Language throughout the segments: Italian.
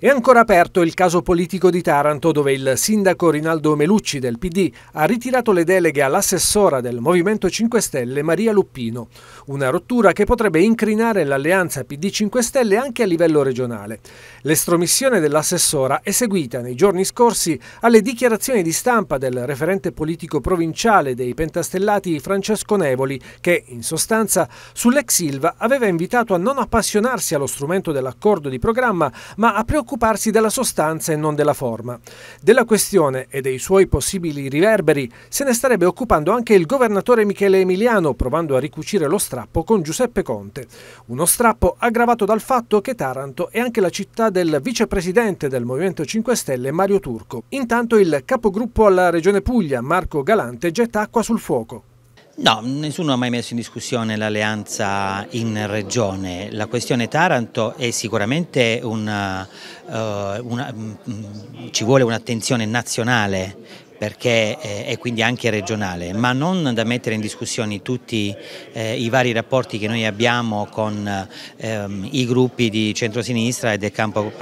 È ancora aperto il caso politico di Taranto dove il sindaco Rinaldo Melucci del PD ha ritirato le deleghe all'assessora del Movimento 5 Stelle Maria Luppino, una rottura che potrebbe incrinare l'alleanza PD 5 Stelle anche a livello regionale. L'estromissione dell'assessora è seguita nei giorni scorsi alle dichiarazioni di stampa del referente politico provinciale dei pentastellati Francesco Nevoli che, in sostanza, sull'ex Silva aveva invitato a non appassionarsi allo strumento dell'accordo di programma ma a preoccuparsi occuparsi della sostanza e non della forma. Della questione e dei suoi possibili riverberi se ne starebbe occupando anche il governatore Michele Emiliano, provando a ricucire lo strappo con Giuseppe Conte. Uno strappo aggravato dal fatto che Taranto è anche la città del vicepresidente del Movimento 5 Stelle Mario Turco. Intanto il capogruppo alla Regione Puglia, Marco Galante, getta acqua sul fuoco. No, nessuno ha mai messo in discussione l'alleanza in regione. La questione Taranto è sicuramente eh, una, uh, una, mh, ci vuole un'attenzione nazionale perché eh, è quindi anche regionale, ma non da mettere in discussione tutti eh, i vari rapporti che noi abbiamo con ehm, i gruppi di centrosinistra e del campo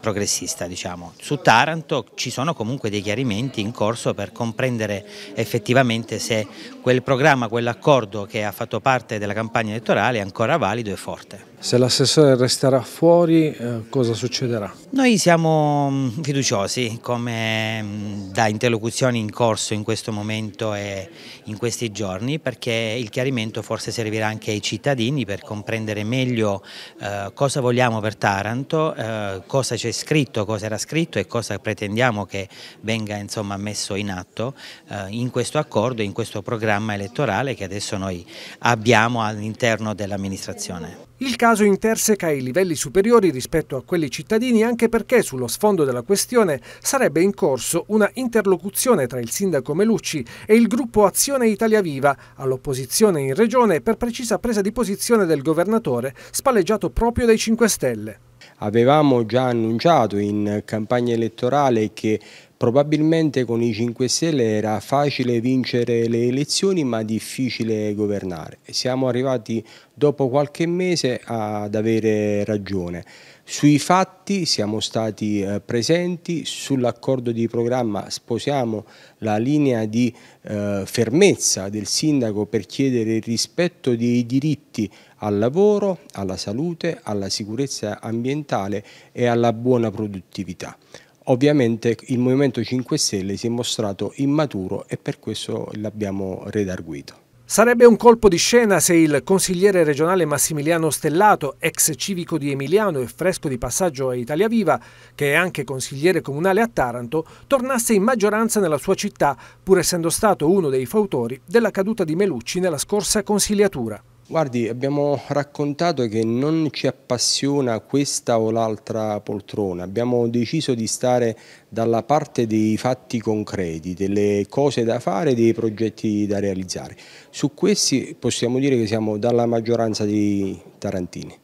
progressista. Diciamo. Su Taranto ci sono comunque dei chiarimenti in corso per comprendere effettivamente se quel programma, quell'accordo che ha fatto parte della campagna elettorale è ancora valido e forte. Se l'assessore resterà fuori eh, cosa succederà? Noi siamo mm, fiduciosi come mm, da interlocuzione discussioni in corso in questo momento e in questi giorni perché il chiarimento forse servirà anche ai cittadini per comprendere meglio eh, cosa vogliamo per Taranto, eh, cosa c'è scritto, cosa era scritto e cosa pretendiamo che venga insomma, messo in atto eh, in questo accordo, in questo programma elettorale che adesso noi abbiamo all'interno dell'amministrazione. Il caso interseca i livelli superiori rispetto a quelli cittadini anche perché sullo sfondo della questione sarebbe in corso una interlocuzione tra il sindaco Melucci e il gruppo Azione Italia Viva all'opposizione in regione per precisa presa di posizione del governatore spalleggiato proprio dai 5 Stelle. Avevamo già annunciato in campagna elettorale che Probabilmente con i 5 Stelle era facile vincere le elezioni ma difficile governare. Siamo arrivati dopo qualche mese ad avere ragione. Sui fatti siamo stati eh, presenti, sull'accordo di programma sposiamo la linea di eh, fermezza del sindaco per chiedere il rispetto dei diritti al lavoro, alla salute, alla sicurezza ambientale e alla buona produttività. Ovviamente il Movimento 5 Stelle si è mostrato immaturo e per questo l'abbiamo redarguito. Sarebbe un colpo di scena se il consigliere regionale Massimiliano Stellato, ex civico di Emiliano e fresco di passaggio a Italia Viva, che è anche consigliere comunale a Taranto, tornasse in maggioranza nella sua città, pur essendo stato uno dei fautori della caduta di Melucci nella scorsa consigliatura. Guardi, abbiamo raccontato che non ci appassiona questa o l'altra poltrona, abbiamo deciso di stare dalla parte dei fatti concreti, delle cose da fare, e dei progetti da realizzare. Su questi possiamo dire che siamo dalla maggioranza di Tarantini.